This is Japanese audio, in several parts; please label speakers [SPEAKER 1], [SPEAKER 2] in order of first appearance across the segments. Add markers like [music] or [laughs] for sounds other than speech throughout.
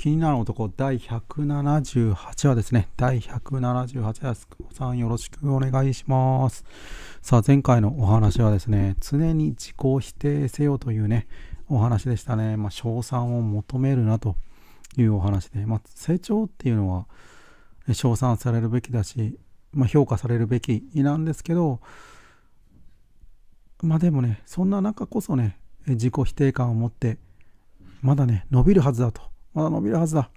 [SPEAKER 1] 気になる男第178話ですね。第178話、すさんよろしくお願いします。さあ、前回のお話はですね、常に自己否定せよというね、お話でしたね。まあ、賞賛を求めるなというお話で、まあ、成長っていうのは、称賛されるべきだし、まあ、評価されるべきなんですけど、まあでもね、そんな中こそね、自己否定感を持って、まだね、伸びるはずだと。まだ伸びるはずだ。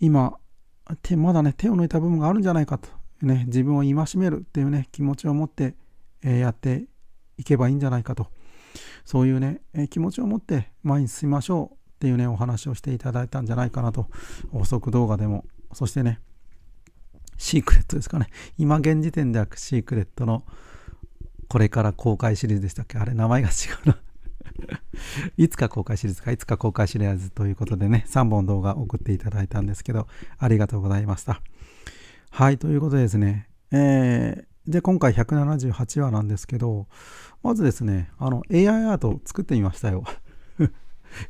[SPEAKER 1] 今、手、まだね、手を抜いた部分があるんじゃないかと、ね、自分を戒めるっていうね、気持ちを持って、えー、やっていけばいいんじゃないかと、そういうね、えー、気持ちを持って前に進みましょうっていうね、お話をしていただいたんじゃないかなと、補足動画でも、そしてね、シークレットですかね、今現時点ではシークレットのこれから公開シリーズでしたっけあれ、名前が違うな [laughs] いつか公開シリーズか、いつか公開シリーズということでね、3本動画送っていただいたんですけど、ありがとうございました。はい、ということでですね、えー、で、今回178話なんですけど、まずですね、あの、AI アートを作ってみましたよ。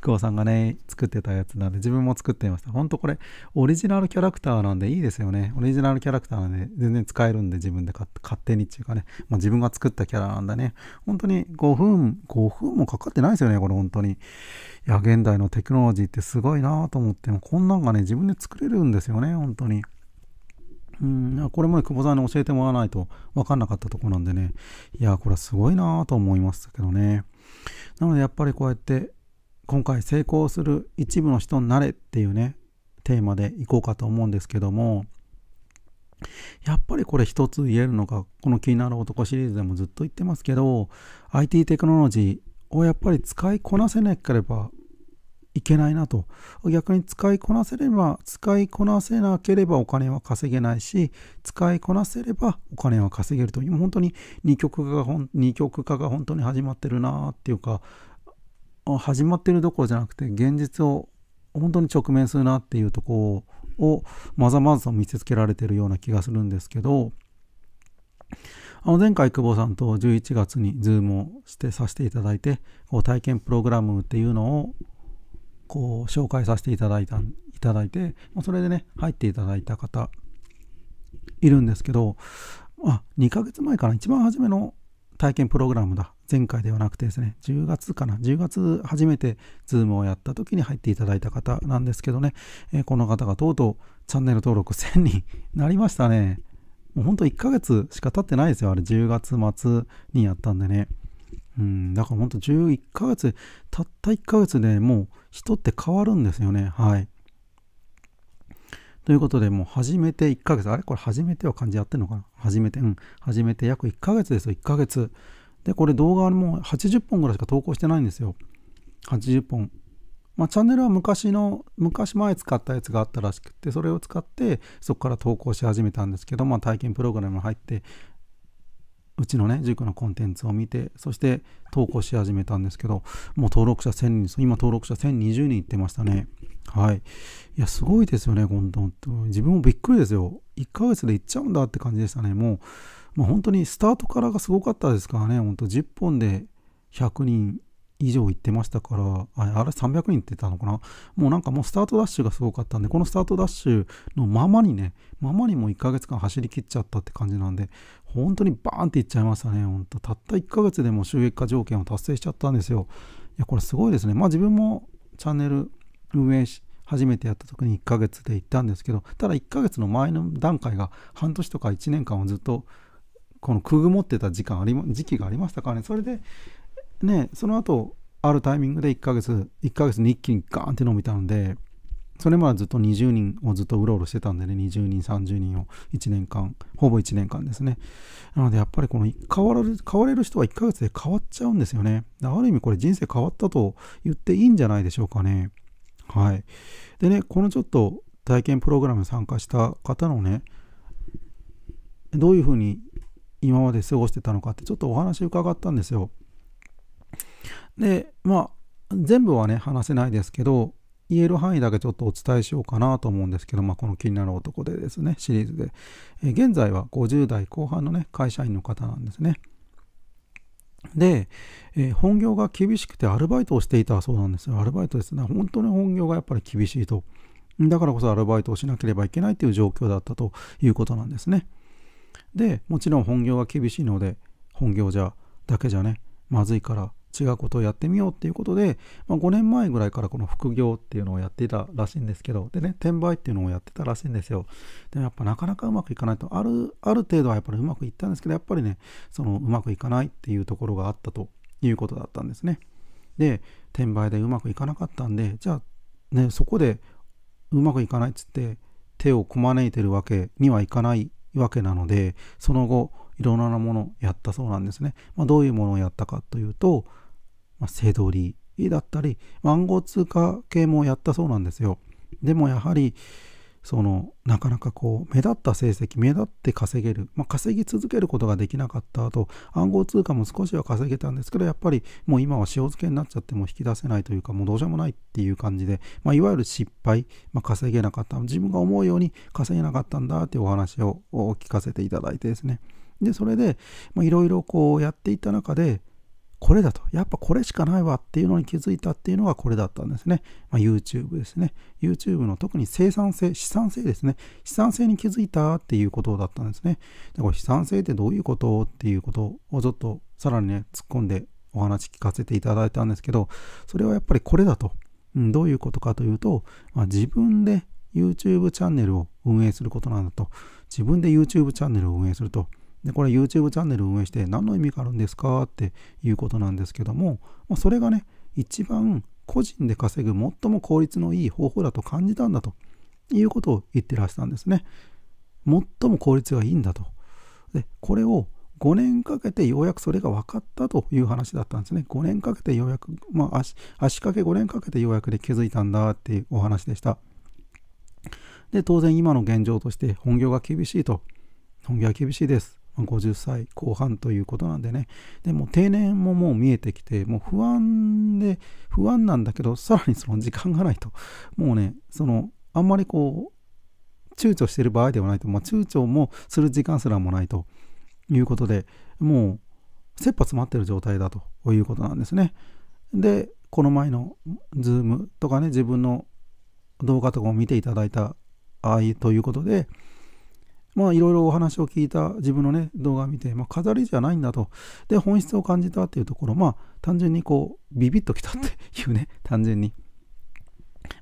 [SPEAKER 1] 久保さんがね、作ってたやつなんで、自分も作っていました。ほんとこれ、オリジナルキャラクターなんでいいですよね。オリジナルキャラクターなんで、全然使えるんで、自分で勝手にっていうかね、まあ、自分が作ったキャラなんだね。本当に5分、5分もかかってないですよね、これ本当に。いや、現代のテクノロジーってすごいなと思って、もこんなんがね、自分で作れるんですよね、本当に。うん、これもね、久保さんに教えてもらわないと分かんなかったとこなんでね、いや、これはすごいなと思いましたけどね。なので、やっぱりこうやって、今回成功する一部の人になれっていうねテーマでいこうかと思うんですけどもやっぱりこれ一つ言えるのがこの「気になる男」シリーズでもずっと言ってますけど IT テクノロジーをやっぱり使いこなせなければいけないなと逆に使いこなせれば使いこなせなければお金は稼げないし使いこなせればお金は稼げるという本当に二極化が二極化が本当に始まってるなっていうか始まってるどころじゃなくて現実を本当に直面するなっていうとこをまざまざと見せつけられてるような気がするんですけどあの前回久保さんと11月にズームをしてさせていただいてこう体験プログラムっていうのをこう紹介させていただいたいただいてそれでね入っていただいた方いるんですけどあ2ヶ月前かな一番初めの体験プログラムだ。前回ではなくてですね、10月かな。10月初めて Zoom をやった時に入っていただいた方なんですけどね、えー、この方がとうとうチャンネル登録1000になりましたね。もうほんと1ヶ月しか経ってないですよ。あれ10月末にやったんでね。うん、だからほんと11ヶ月、たった1ヶ月でもう人って変わるんですよね。はい。ということで、もう初めて1ヶ月、あれこれ初めては感じやってんのかな初めて、うん、初めて約1ヶ月ですよ、1ヶ月。で、これ動画はもう80本ぐらいしか投稿してないんですよ。80本。まあ、チャンネルは昔の、昔前使ったやつがあったらしくて、それを使って、そこから投稿し始めたんですけど、まあ、体験プログラム入って、うちのね、塾のコンテンツを見て、そして投稿し始めたんですけど、もう登録者1000人、今登録者1020人いってましたね。はい。いや、すごいですよね、本当自分もびっくりですよ。1ヶ月でいっちゃうんだって感じでしたね。もう、もう本当にスタートからがすごかったですからね、本当10本で100人以上いってましたから、ああれ300人いってたのかなもうなんかもうスタートダッシュがすごかったんで、このスタートダッシュのままにね、ままにもう1ヶ月間走りきっちゃったって感じなんで、本当にバーンっていっちゃいましたね。本当たった1ヶ月でも収益化条件を達成しちゃったんですよ。いや、これすごいですね。まあ自分もチャンネル運営し、初めてやった時に1ヶ月で行ったんですけど、ただ1ヶ月の前の段階が半年とか1年間をずっとこのくぐもってた時間あり、ま、時期がありましたからね。それで、ね、その後、あるタイミングで1ヶ月、1ヶ月に一気にガーンって伸びたので、それまでずっと20人をずっとうろうろしてたんでね、20人、30人を1年間、ほぼ1年間ですね。なのでやっぱりこの変わる変われる人は1ヶ月で変わっちゃうんですよね。ある意味これ人生変わったと言っていいんじゃないでしょうかね。はい。でね、このちょっと体験プログラムに参加した方のね、どういうふうに今まで過ごしてたのかってちょっとお話伺ったんですよ。で、まあ、全部はね、話せないですけど、言える範囲だけちょっとお伝えしようかなと思うんですけど、まあ、この気になる男でですね、シリーズで。え現在は50代後半のね、会社員の方なんですね。で、えー、本業が厳しくてアルバイトをしていたそうなんですよ。アルバイトですね。本当に本業がやっぱり厳しいと。だからこそアルバイトをしなければいけないという状況だったということなんですね。で、もちろん本業が厳しいので、本業じゃだけじゃね、まずいから違うことをやってみようっていうことで、まあ、5年前ぐらいからこの副業っていうのをやっていたらしいんですけど、でね、転売っていうのをやってたらしいんですよ。でもやっぱなかなかうまくいかないと、ある、ある程度はやっぱりうまくいったんですけど、やっぱりね、そのうまくいかないっていうところがあったということだったんですね。で、転売でうまくいかなかったんで、じゃあ、ね、そこでうまくいかないっつって、手をこまねいてるわけにはいかないわけなので、その後、いろんなものをやったそうなんですね。まあ、どういうものをやったかというと、まあ、セドリだったり暗号通貨系もやったそうなんですよ。でもやはりそのなかなかこう目立った成績目立って稼げる、まあ、稼ぎ続けることができなかった後暗号通貨も少しは稼げたんですけどやっぱりもう今は塩漬けになっちゃっても引き出せないというかもうどうしようもないっていう感じで、まあ、いわゆる失敗、まあ、稼げなかった自分が思うように稼げなかったんだっていうお話を聞かせていただいてですねでそれでいろいろこうやっていった中でこれだと、やっぱこれしかないわっていうのに気づいたっていうのがこれだったんですね。まあ、YouTube ですね。YouTube の特に生産性、資産性ですね。資産性に気づいたっていうことだったんですね。でこれ資産性ってどういうことっていうことをちょっとさらにね、突っ込んでお話聞かせていただいたんですけど、それはやっぱりこれだと。うん、どういうことかというと、まあ、自分で YouTube チャンネルを運営することなんだと。自分で YouTube チャンネルを運営すると。で、これ YouTube チャンネル運営して何の意味があるんですかっていうことなんですけども、まそれがね、一番個人で稼ぐ最も効率のいい方法だと感じたんだということを言ってらしたんですね。最も効率がいいんだと。で、これを5年かけてようやくそれが分かったという話だったんですね。5年かけてようやく、まあ足、足掛け5年かけてようやくで気づいたんだっていうお話でした。で、当然今の現状として本業が厳しいと。本業は厳しいです。50歳後半ということなんでね、でも定年ももう見えてきて、もう不安で、不安なんだけど、さらにその時間がないと、もうね、その、あんまりこう、躊躇してる場合ではないと、まあ、躊躇もする時間すらもないということで、もう、切羽詰まってる状態だということなんですね。で、この前の Zoom とかね、自分の動画とかも見ていただいたああいうということで、まあいろいろお話を聞いた自分のね動画を見て、まあ、飾りじゃないんだとで本質を感じたっていうところまあ単純にこうビビッときたっていうね単純に、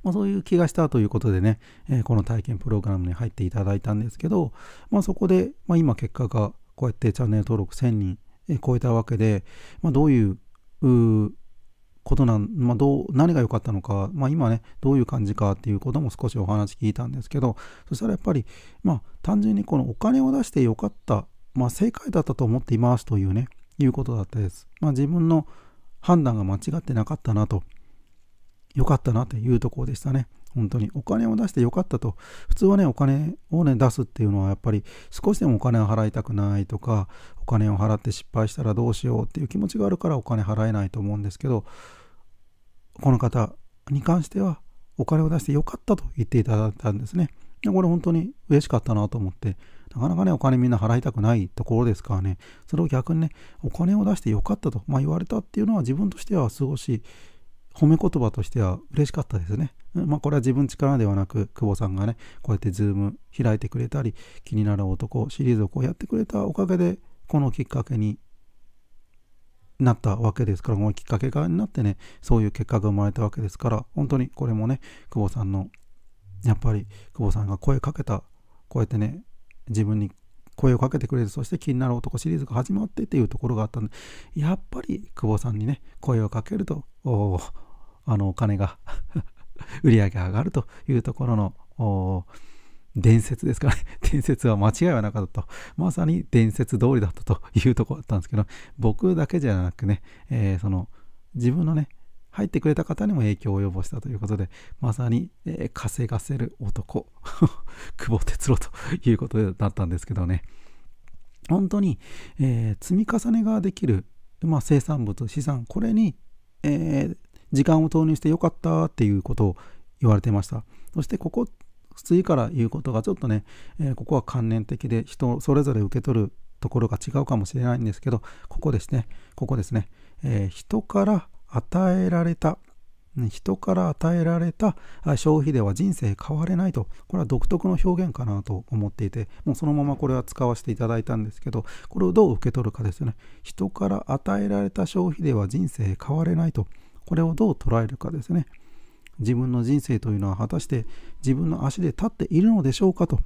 [SPEAKER 1] まあ、そういう気がしたということでね、えー、この体験プログラムに入っていただいたんですけど、まあ、そこで、まあ、今結果がこうやってチャンネル登録1000人超えたわけで、まあ、どういうことなん、まあ、どう何が良かったのか、まあ、今ねどういう感じかっていうことも少しお話聞いたんですけどそしたらやっぱり、まあ、単純にこのお金を出して良かった、まあ、正解だったと思っていますというねいうことだったです、まあ、自分の判断が間違ってなかったなと良かったなというところでしたね本当にお金を出して良かったと普通はねお金をね出すっていうのはやっぱり少しでもお金を払いたくないとかお金を払って失敗したらどうしようっていう気持ちがあるからお金払えないと思うんですけどこの方に関してはお金を出してよかったと言っていただいたんですね。でこれ本当に嬉しかったなと思って、なかなかね、お金みんな払いたくないところですからね、それを逆にね、お金を出してよかったと、まあ、言われたっていうのは自分としては少し褒め言葉としては嬉しかったですね。まあ、これは自分力ではなく、久保さんがね、こうやってズーム開いてくれたり、気になる男シリーズをこうやってくれたおかげで、このきっかけになったわけですから、もうきっかけがになってね、そういう結果が生まれたわけですから、本当にこれもね、久保さんの、やっぱり久保さんが声かけた、こうやってね、自分に声をかけてくれる、そして気になる男シリーズが始まってっていうところがあったんで、やっぱり久保さんにね、声をかけると、おあの、お金が [laughs] 売り上げ上がるというところの、伝説ですからね。[laughs] 伝説は間違いはなかったと。まさに伝説通りだったというとこだったんですけど、僕だけじゃなくね、えー、その自分のね、入ってくれた方にも影響を及ぼしたということで、まさに、えー、稼がせる男、[laughs] 久保哲郎ということだったんですけどね。本当に、えー、積み重ねができる、まあ、生産物、資産、これに、えー、時間を投入してよかったっていうことを言われてました。そしてここ次から言うことがちょっとね、えー、ここは関連的で人それぞれ受け取るところが違うかもしれないんですけどここですねここですね、えー、人から与えられた人から与えられた消費では人生変われないとこれは独特の表現かなと思っていてもうそのままこれは使わせていただいたんですけどこれをどう受け取るかですよね人から与えられた消費では人生変われないとこれをどう捉えるかですね自分の人生というのは果たして自分の足で立っているのでしょうかと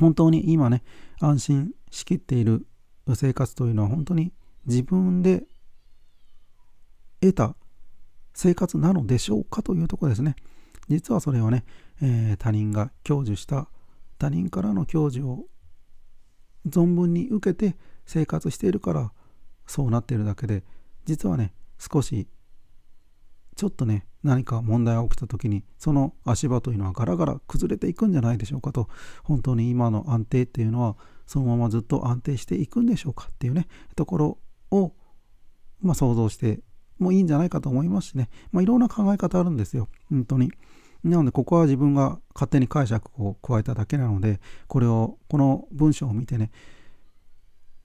[SPEAKER 1] 本当に今ね安心しきっている生活というのは本当に自分で得た生活なのでしょうかというとこですね実はそれはね、えー、他人が享受した他人からの享受を存分に受けて生活しているからそうなっているだけで実はね少しちょっとね何か問題が起きた時にその足場というのはガラガラ崩れていくんじゃないでしょうかと本当に今の安定っていうのはそのままずっと安定していくんでしょうかっていうねところを、まあ、想像してもいいんじゃないかと思いますしね、まあ、いろんな考え方あるんですよ本当に。なのでここは自分が勝手に解釈を加えただけなのでこれをこの文章を見てね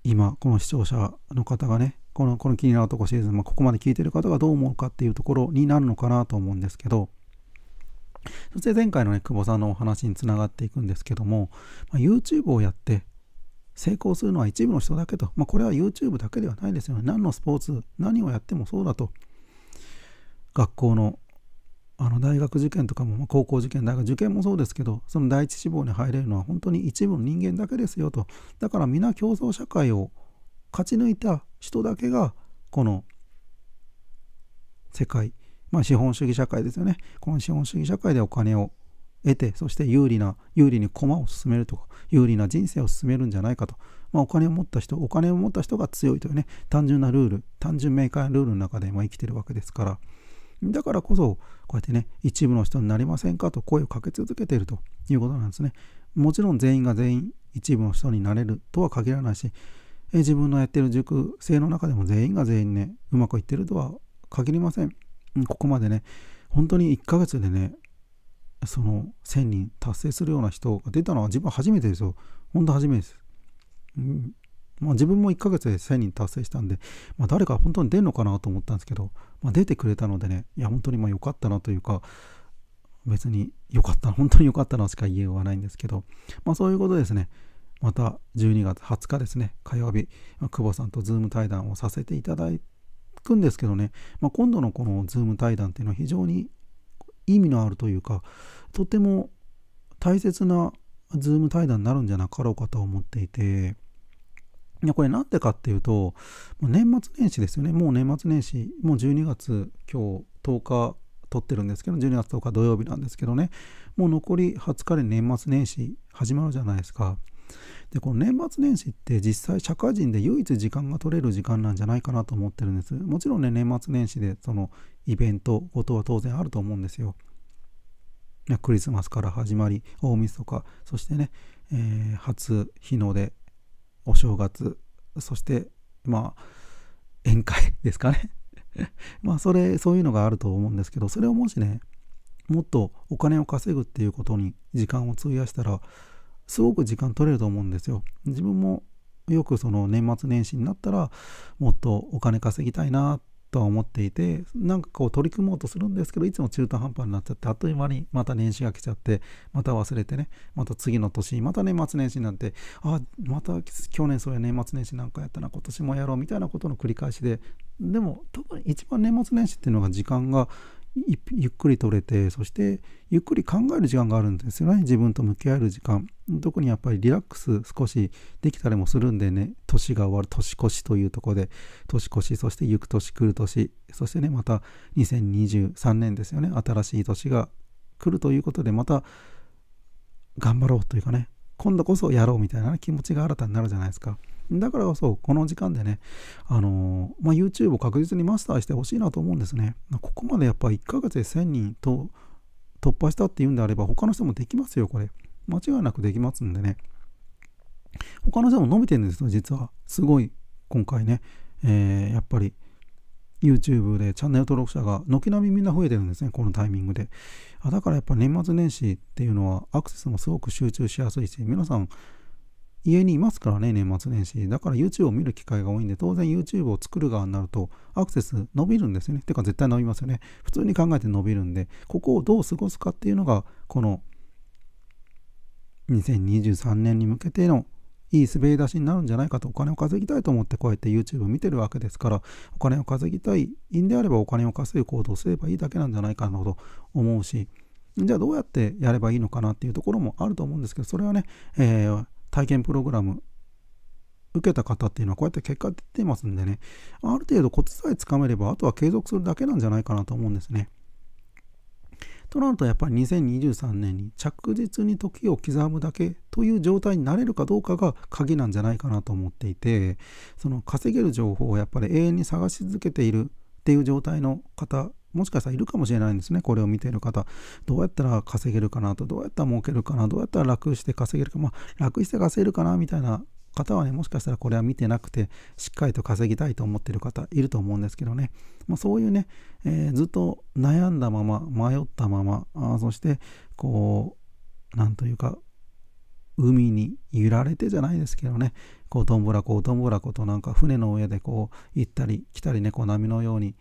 [SPEAKER 1] 今、この視聴者の方がね、このこの気になるとこシリーズン、まあ、ここまで聞いてる方がどう思うかっていうところになるのかなと思うんですけど、そして前回のね、久保さんのお話につながっていくんですけども、まあ、YouTube をやって成功するのは一部の人だけと、まあ、これは YouTube だけではないですよね。何のスポーツ、何をやってもそうだと。学校のあの大学受験とかも高校受験大学受験もそうですけどその第一志望に入れるのは本当に一部の人間だけですよとだから皆競争社会を勝ち抜いた人だけがこの世界まあ資本主義社会ですよねこの資本主義社会でお金を得てそして有利な有利に駒を進めるとか有利な人生を進めるんじゃないかと、まあ、お金を持った人お金を持った人が強いというね単純なルール単純明快なルールの中で今生きてるわけですから。だからこそ、こうやってね、一部の人になりませんかと声をかけ続けているということなんですね。もちろん全員が全員一部の人になれるとは限らないし、え自分のやってる塾生の中でも全員が全員ね、うまくいってるとは限りません。ここまでね、本当に1ヶ月でね、その1000人達成するような人が出たのは自分初めてですよ。本当初めてです。まあ、自分も1ヶ月で1000人達成したんで、まあ、誰か本当に出るのかなと思ったんですけど、まあ、出てくれたのでね、いや、本当にま良かったなというか、別に良かった、本当に良かったなしか言えようがないんですけど、まあ、そういうことですね。また12月20日ですね、火曜日、久保さんとズーム対談をさせていただくんですけどね、まあ、今度のこのズーム対談っていうのは非常に意味のあるというか、とても大切なズーム対談になるんじゃなかろうかと思っていて、いやこれなんでかっていうと、年末年始ですよね。もう年末年始、もう12月今日10日撮ってるんですけど、12月10日土曜日なんですけどね、もう残り20日で年末年始始まるじゃないですか。で、この年末年始って実際社会人で唯一時間が取れる時間なんじゃないかなと思ってるんです。もちろんね、年末年始でそのイベント、ごとは当然あると思うんですよ。クリスマスから始まり、大晦日、そしてね、えー、初日の出、お正月、そして、まあ、宴会 [laughs] ですかね。[laughs] まあ、それ、そういうのがあると思うんですけど、それをもしね、もっとお金を稼ぐっていうことに時間を費やしたら、すごく時間取れると思うんですよ。自分もよくその年末年始になったら、もっとお金稼ぎたいなっとは思っていてなんかこう取り組もうとするんですけどいつも中途半端になっちゃってあっという間にまた年始が来ちゃってまた忘れてねまた次の年また年末年始になってあまた去年そうや年末年始なんかやったな今年もやろうみたいなことの繰り返しででも特に一番年末年始っていうのが時間がゆっくり取れてそしてゆっくり考える時間があるんですよね自分と向き合える時間特にやっぱりリラックス少しできたりもするんでね年が終わる年越しというとこで年越しそして行く年来る年そしてねまた2023年ですよね新しい年が来るということでまた頑張ろうというかね今度こそやろうみたいな気持ちが新たになるじゃないですか。だからこそ、この時間でね、あのまあ、YouTube を確実にマスターしてほしいなと思うんですね。ここまでやっぱ1ヶ月で1000人と突破したっていうんであれば、他の人もできますよ、これ。間違いなくできますんでね。他の人も伸びてるんですよ、実は。すごい、今回ね、えー、やっぱり YouTube でチャンネル登録者が軒並みみんな増えてるんですね、このタイミングで。あだからやっぱ年末年始っていうのはアクセスもすごく集中しやすいし、皆さん家にいますからね、年末年始。だから YouTube を見る機会が多いんで、当然 YouTube を作る側になると、アクセス伸びるんですよね。てか絶対伸びますよね。普通に考えて伸びるんで、ここをどう過ごすかっていうのが、この2023年に向けてのいい滑り出しになるんじゃないかとお金を稼ぎたいと思ってこうやって YouTube を見てるわけですからお金を稼ぎたいんであればお金を稼ぐ行動をすればいいだけなんじゃないかなと思うしじゃあどうやってやればいいのかなっていうところもあると思うんですけどそれはね、えー体験プログラム受けた方っていうのはこうやって結果出てますんでね、ある程度コツさえつかめれば、あとは継続するだけなんじゃないかなと思うんですね。となるとやっぱり2023年に着実に時を刻むだけという状態になれるかどうかが鍵なんじゃないかなと思っていてその稼げる情報をやっぱり永遠に探し続けているっていう状態の方もしかしたらいるかもしれないんですね、これを見ている方。どうやったら稼げるかなと、どうやったら儲けるかな、どうやったら楽して稼げるか、まあ、楽して稼げるかなみたいな方はね、もしかしたらこれは見てなくて、しっかりと稼ぎたいと思ってる方いると思うんですけどね、まあ、そういうね、えー、ずっと悩んだまま、迷ったまま、あそして、こう、なんというか、海に揺られてじゃないですけどね、こう、どんぶらこ、どんぶらことなんか船の上でこう、行ったり来たりね、こう波のように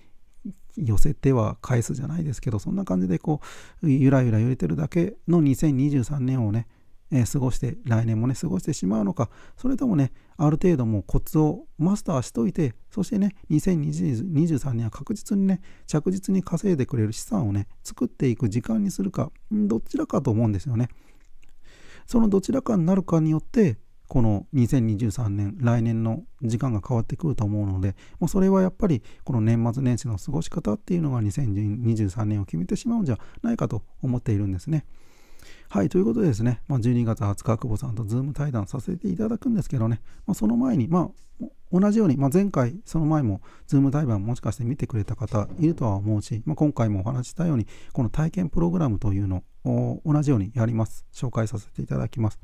[SPEAKER 1] 寄せては返すじゃないですけどそんな感じでこうゆらゆら揺れてるだけの2023年をね、えー、過ごして来年もね過ごしてしまうのかそれともねある程度もうコツをマスターしといてそしてね2023年は確実にね着実に稼いでくれる資産をね作っていく時間にするかどちらかと思うんですよねそのどちらかになるかによってこの2023年、来年の時間が変わってくると思うので、もうそれはやっぱりこの年末年始の過ごし方っていうのが2023年を決めてしまうんじゃないかと思っているんですね。はい、ということでですね、まあ、12月20日、久保さんとズーム対談させていただくんですけどね、まあ、その前に、まあ、同じように、まあ、前回、その前も、ズーム対談もしかして見てくれた方いるとは思うし、まあ、今回もお話したように、この体験プログラムというのを同じようにやります。紹介させていただきます。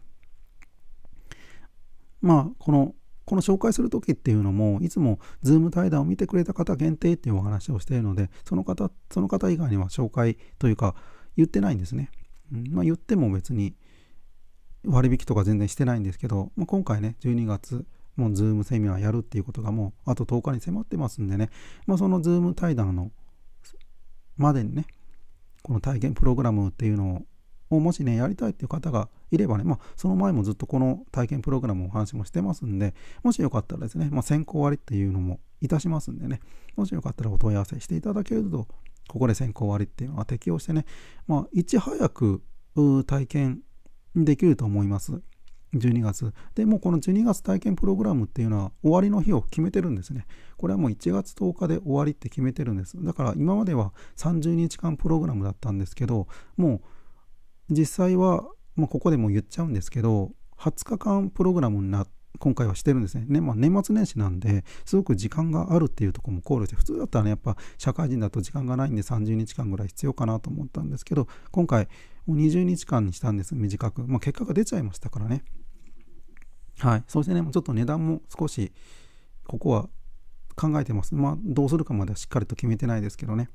[SPEAKER 1] まあ、この、この紹介する時っていうのも、いつも Zoom 対談を見てくれた方限定っていうお話をしているので、その方、その方以外には紹介というか、言ってないんですね。うん、まあ、言っても別に割引とか全然してないんですけど、まあ、今回ね、12月、もう Zoom セミナーやるっていうことがもうあと10日に迫ってますんでね、まあ、その Zoom 対談のまでにね、この体験プログラムっていうのををもしね、やりたいっていう方がいればね、まあ、その前もずっとこの体験プログラムのお話もしてますんで、もしよかったらですね、まあ、先行割っていうのもいたしますんでね、もしよかったらお問い合わせしていただけると、ここで先行割っていうのは適用してね、まあ、いち早く体験できると思います。12月。で、もこの12月体験プログラムっていうのは終わりの日を決めてるんですね。これはもう1月10日で終わりって決めてるんです。だから今までは30日間プログラムだったんですけど、もう実際は、まあ、ここでも言っちゃうんですけど20日間プログラムにな今回はしてるんですね。ねまあ、年末年始なんで、すごく時間があるっていうとこも考慮して、普通だったらね、やっぱ社会人だと時間がないんで30日間ぐらい必要かなと思ったんですけど、今回20日間にしたんです、短く。まあ、結果が出ちゃいましたからね。はい。そしてね、ちょっと値段も少し、ここは考えてます。まあ、どうするかまではしっかりと決めてないですけどね。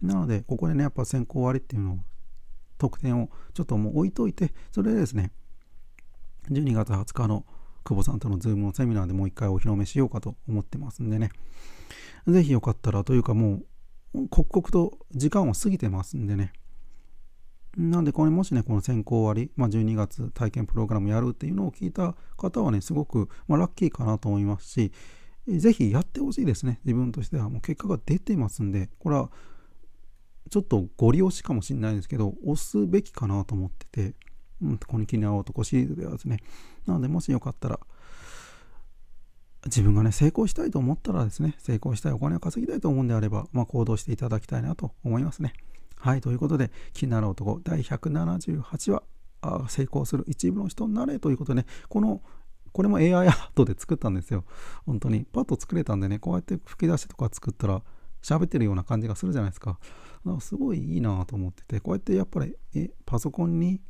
[SPEAKER 1] なので、ここでね、やっぱ先行割っていうのを特典をちょっともう置いといて、それでですね、12月20日の久保さんとの Zoom のセミナーでもう一回お披露目しようかと思ってますんでね、ぜひよかったらというかもう、刻々と時間を過ぎてますんでね、なんでこれもしね、この選考割、まあ、12月体験プログラムやるっていうのを聞いた方はね、すごく、まあ、ラッキーかなと思いますし、ぜひやってほしいですね。自分としてはもう結果が出てますんで、これはちょっとご利用しかもしれないですけど、押すべきかなと思ってて、うん、この気になる男シリーズではですね、なのでもしよかったら、自分がね、成功したいと思ったらですね、成功したい、お金を稼ぎたいと思うんであれば、まあ、行動していただきたいなと思いますね。はい、ということで、気になる男第178話、あ成功する一部の人になれということで、ね、このこれも AI アートで作ったんですよ。本当に。パッと作れたんでね、こうやって吹き出しとか作ったら、喋ってるような感じがするじゃないですか。なんかすごいいいなと思ってて、こうやってやっぱりえパソコンに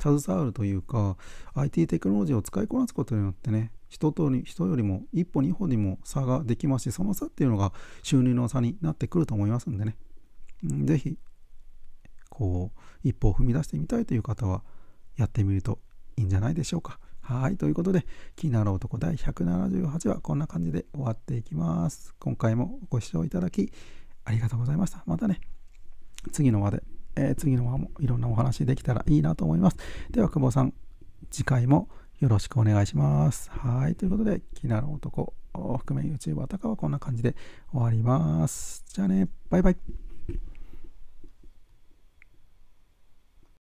[SPEAKER 1] 携わるというか、IT テクノロジーを使いこなすことによってね、人と人よりも一歩二歩にも差ができますし、その差っていうのが収入の差になってくると思いますんでね、是非こう、一歩を踏み出してみたいという方は、やってみるといいんじゃないでしょうか。はい。ということで、気になる男第178話、こんな感じで終わっていきます。今回もご視聴いただき、ありがとうございました。またね、次の話で、えー、次の話もいろんなお話できたらいいなと思います。では、久保さん、次回もよろしくお願いします。はい。ということで、気になる男を含め YouTuber たかはこんな感じで終わります。じゃあね、バイバイ。